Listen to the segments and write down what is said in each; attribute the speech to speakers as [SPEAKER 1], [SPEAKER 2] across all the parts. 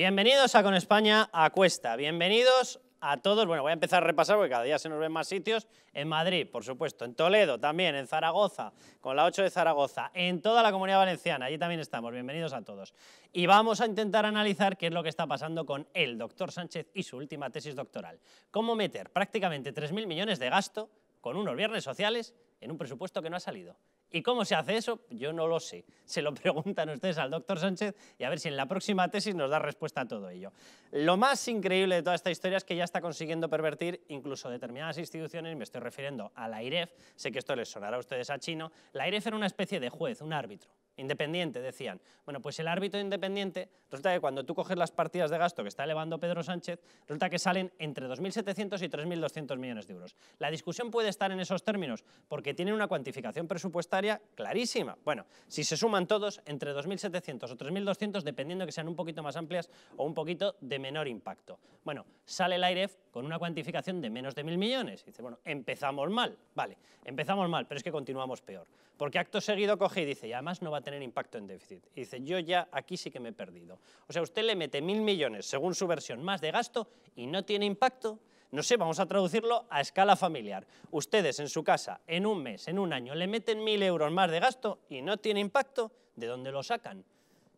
[SPEAKER 1] Bienvenidos a Con España a Cuesta. Bienvenidos a todos. Bueno, voy a empezar a repasar porque cada día se nos ven más sitios. En Madrid, por supuesto, en Toledo también, en Zaragoza, con la 8 de Zaragoza, en toda la comunidad valenciana, allí también estamos. Bienvenidos a todos. Y vamos a intentar analizar qué es lo que está pasando con el doctor Sánchez y su última tesis doctoral. Cómo meter prácticamente 3.000 millones de gasto con unos viernes sociales en un presupuesto que no ha salido. ¿Y cómo se hace eso? Yo no lo sé. Se lo preguntan ustedes al doctor Sánchez y a ver si en la próxima tesis nos da respuesta a todo ello. Lo más increíble de toda esta historia es que ya está consiguiendo pervertir incluso determinadas instituciones, me estoy refiriendo a la IREF, sé que esto les sonará a ustedes a chino, la IREF era una especie de juez, un árbitro, Independiente, decían. Bueno, pues el árbitro independiente, resulta que cuando tú coges las partidas de gasto que está elevando Pedro Sánchez, resulta que salen entre 2.700 y 3.200 millones de euros. La discusión puede estar en esos términos, porque tienen una cuantificación presupuestaria clarísima. Bueno, si se suman todos, entre 2.700 o 3.200, dependiendo que sean un poquito más amplias o un poquito de menor impacto. Bueno, sale el AIREF con una cuantificación de menos de 1.000 millones. Y dice, bueno, empezamos mal, vale, empezamos mal, pero es que continuamos peor. Porque acto seguido coge y dice, y además no va a tener tener impacto en déficit. dice, yo ya aquí sí que me he perdido. O sea, usted le mete mil millones, según su versión, más de gasto y no tiene impacto. No sé, vamos a traducirlo a escala familiar. Ustedes en su casa, en un mes, en un año, le meten mil euros más de gasto y no tiene impacto. ¿De dónde lo sacan?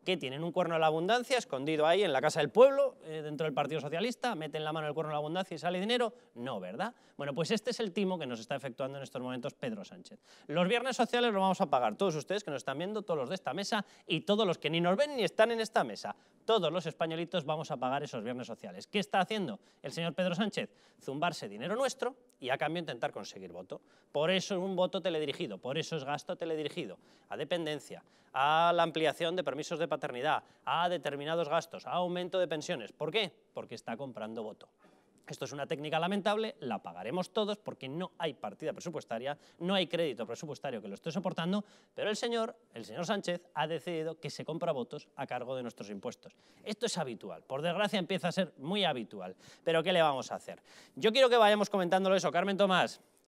[SPEAKER 1] que tienen un cuerno de la abundancia escondido ahí en la casa del pueblo, eh, dentro del Partido Socialista, meten la mano en el cuerno de la abundancia y sale dinero. No, ¿verdad? Bueno, pues este es el timo que nos está efectuando en estos momentos Pedro Sánchez. Los viernes sociales los vamos a pagar todos ustedes que nos están viendo, todos los de esta mesa y todos los que ni nos ven ni están en esta mesa. Todos los españolitos vamos a pagar esos viernes sociales. ¿Qué está haciendo el señor Pedro Sánchez? Zumbarse dinero nuestro y a cambio intentar conseguir voto. Por eso es un voto teledirigido, por eso es gasto teledirigido, a dependencia, a la ampliación de permisos de paternidad, a determinados gastos, a aumento de pensiones. ¿Por qué? Porque está comprando voto. Esto es una técnica lamentable, la pagaremos todos porque no hay partida presupuestaria, no hay crédito presupuestario que lo esté soportando, pero el señor, el señor Sánchez, ha decidido que se compra votos a cargo de nuestros impuestos. Esto es habitual, por desgracia empieza a ser muy habitual, pero ¿qué le vamos a hacer? Yo quiero que vayamos comentándolo eso, Carmen Tomás.